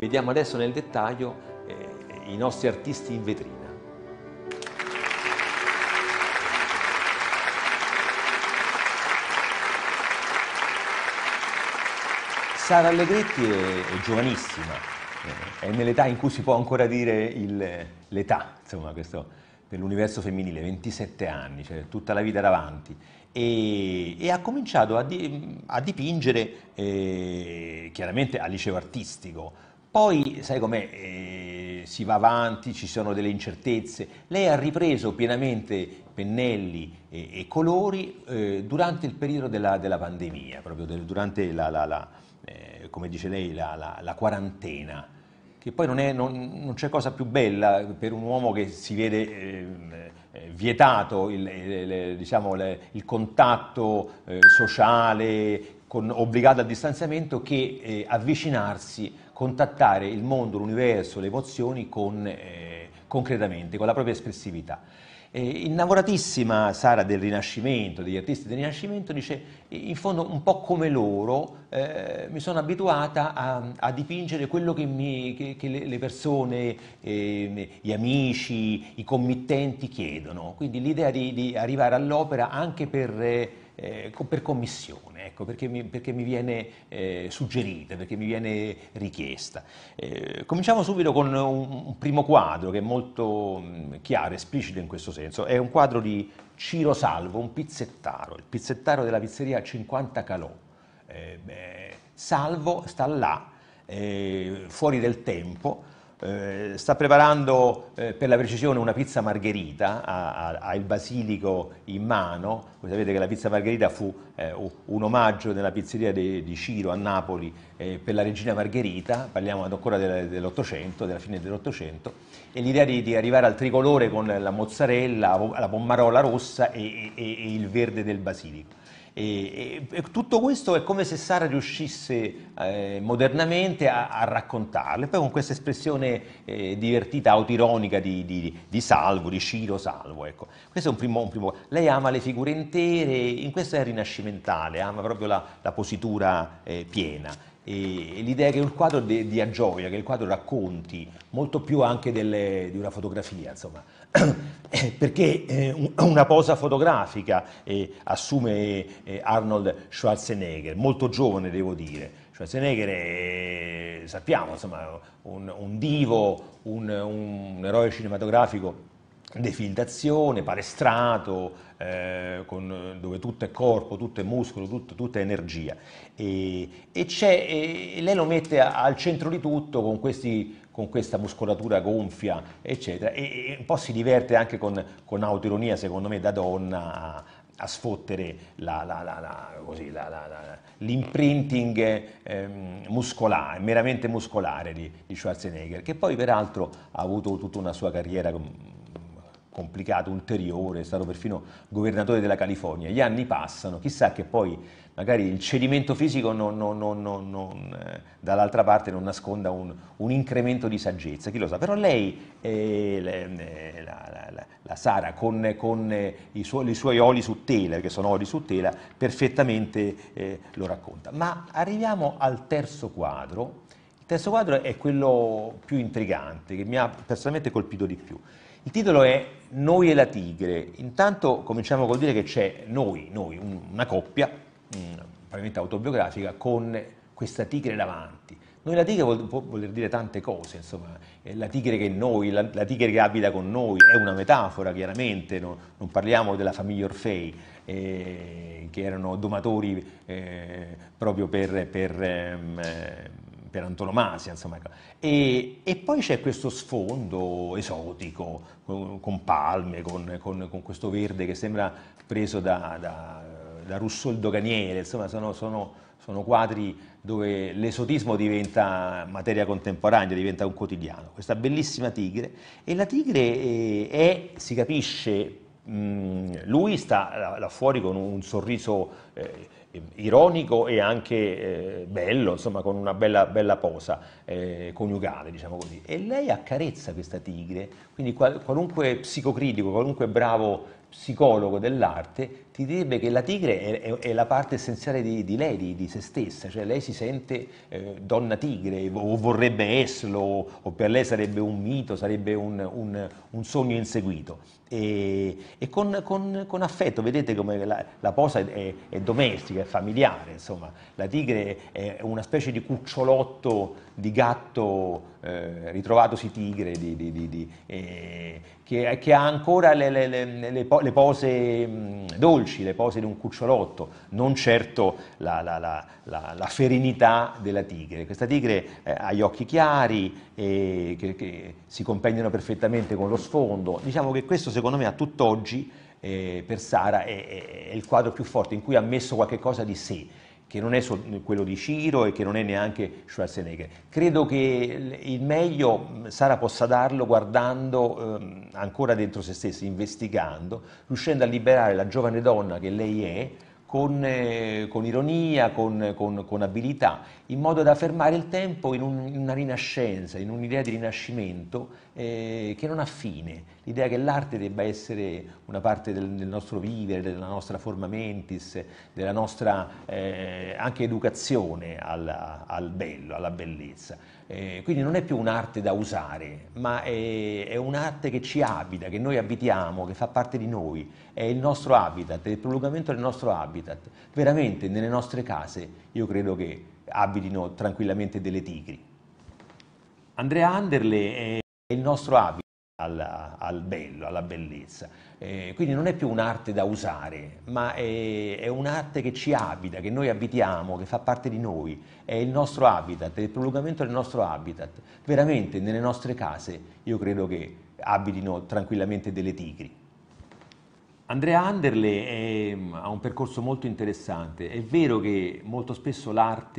Vediamo adesso nel dettaglio eh, i nostri artisti in vetrina. Sara Allegretti è, è giovanissima, eh, è nell'età in cui si può ancora dire l'età, insomma, questo dell'universo femminile, 27 anni, cioè tutta la vita davanti, e, e ha cominciato a, di, a dipingere eh, chiaramente al liceo artistico, poi, sai com'è, eh, si va avanti, ci sono delle incertezze. Lei ha ripreso pienamente pennelli e, e colori eh, durante il periodo della, della pandemia, proprio del, durante la, la, la eh, come dice lei, la, la quarantena, che poi non, è, non, non, c'è cosa più bella per un uomo che si vede ehm, eh, vietato il, il, diciamo, il contatto eh, sociale, con, obbligato al distanziamento, che eh, avvicinarsi contattare il mondo, l'universo, le emozioni con, eh, concretamente, con la propria espressività. Eh, innamoratissima Sara del Rinascimento, degli artisti del Rinascimento, dice in fondo un po' come loro eh, mi sono abituata a, a dipingere quello che, mi, che, che le persone, eh, gli amici, i committenti chiedono, quindi l'idea di, di arrivare all'opera anche per eh, eh, per commissione, ecco, perché, mi, perché, mi, viene eh, suggerita, perché mi viene richiesta. Eh, cominciamo subito con un, un, primo quadro che è molto mh, mm, chiaro, esplicito in questo senso, è un quadro di Ciro Salvo, un pizzettaro, il pizzettaro della pizzeria 50 Calò. Eh, Salvo sta là, eh, fuori del tempo, eh, sta preparando eh, per la precisione una pizza margherita, ha, ha, ha, il basilico in mano, voi sapete che la pizza margherita fu eh, un omaggio della pizzeria de, di Ciro a Napoli eh, per la regina Margherita, parliamo ancora del, dell'Ottocento, della fine dell'Ottocento, e l'idea di, di, arrivare al tricolore con la mozzarella, la pomarola rossa e, e, e il verde del basilico. E, e, e, tutto questo è come se Sara riuscisse eh, modernamente a, a raccontarle, poi con questa espressione eh, divertita, autoironica di, di, di, Salvo, di Ciro Salvo. Ecco. Questo è un primo, un primo, Lei ama le figure intere, in questo è rinascimentale, ama proprio la, la positura eh, piena e, l'idea che il quadro de, dia gioia, che il quadro racconti, molto più anche delle, di una fotografia, insomma. perché eh, una posa fotografica eh, assume eh, Arnold Schwarzenegger, molto giovane devo dire. Schwarzenegger è, sappiamo, insomma, un, un divo, un, un eroe cinematografico defildazione, palestrato, eh, con, dove tutto è corpo, tutto è muscolo, tutto, tutto è energia. E, e, e lei lo mette a, al centro di tutto con, questi, con questa muscolatura gonfia, eccetera. E, e, un po' si diverte anche con, con autoironia, secondo me, da donna a, a sfottere l'imprinting ehm, muscolare, meramente muscolare di, di Schwarzenegger, che poi peraltro ha avuto tutta una sua carriera mm, complicato, ulteriore, è stato perfino governatore della California. Gli anni passano, chissà che poi magari il cedimento fisico non, non, non, eh, dall'altra parte non nasconda un, un, incremento di saggezza, chi lo sa. Però lei, eh, la, la, la, Sara, con, con eh, i, suoi, i, suoi oli su tela, che sono oli su tela, perfettamente eh, lo racconta. Ma arriviamo al terzo quadro. Il terzo quadro è quello più intrigante, che mi ha personalmente colpito di più. Il titolo è Noi e la tigre. Intanto cominciamo col dire che c'è noi, noi, una coppia, mm, probabilmente autobiografica, con questa tigre davanti. Noi la tigre vuol, può dire tante cose, insomma, eh, la tigre che è noi, la, la tigre che abita con noi, è una metafora chiaramente, no? non parliamo della famiglia Orfei, eh, che erano domatori eh, proprio per... per ehm, per antonomasia, insomma. Ecco. E, e poi c'è questo sfondo esotico, con, con palme, con, con, con, questo verde che sembra preso da, da, da Rousseau il doganiere, insomma, sono, sono, sono quadri dove l'esotismo diventa materia contemporanea, diventa un quotidiano. Questa bellissima tigre, e la tigre eh, è, si capisce, lui sta là fuori con un sorriso eh, ironico e anche eh, bello, insomma con una bella, bella posa eh, coniugale, diciamo così. E lei accarezza questa tigre, quindi qual qualunque psicocritico, qualunque bravo psicologo dell'arte ti direbbe che la tigre è, è, è la parte essenziale di, di, lei, di, di se stessa, cioè lei si sente eh, donna tigre o vorrebbe esserlo o, per lei sarebbe un mito, sarebbe un, un, un sogno inseguito e, e con, con, con, affetto, vedete come la, la posa è, è, domestica, è familiare, insomma, la tigre è una specie di cucciolotto di gatto eh, ritrovatosi tigre, di, di, di, eh, che, che, ha ancora le, le, le, le, pose mm, dolci, le pose di un cucciolotto, non certo la, la, la, la ferinità della tigre. Questa tigre eh, ha gli occhi chiari, eh, che, che si compendiano perfettamente con lo sfondo, diciamo che questo secondo me a tutt'oggi eh, per Sara è, è, il quadro più forte in cui ha messo qualcosa di sé che non è quello di Ciro e che non è neanche Schwarzenegger. Credo che il meglio Sara possa darlo guardando eh, ancora dentro se stessa, investigando, riuscendo a liberare la giovane donna che lei è, con, eh, con ironia, con, con, con, abilità, in modo da fermare il tempo in, un, in una rinascenza, in un'idea di rinascimento eh, che non ha fine, l'idea che l'arte debba essere una parte del, del, nostro vivere, della nostra forma mentis, della nostra eh, anche educazione alla, al bello, alla bellezza. Eh, quindi non è più un'arte da usare, ma è, è un'arte che ci abita, che noi abitiamo, che fa parte di noi, è il nostro habitat, è il prolungamento del nostro habitat. Veramente nelle nostre case io credo che abitino tranquillamente delle tigri. Andrea Anderle è il nostro habitat alla, al bello, alla bellezza. Eh, quindi non è più un'arte da usare, ma è, è un'arte che ci abita, che noi abitiamo, che fa parte di noi, è il nostro habitat, è il prolungamento del nostro habitat. Veramente nelle nostre case io credo che abitino tranquillamente delle tigri. Andrea Anderle è, ehm, ha un percorso molto interessante, è vero che molto spesso l'arte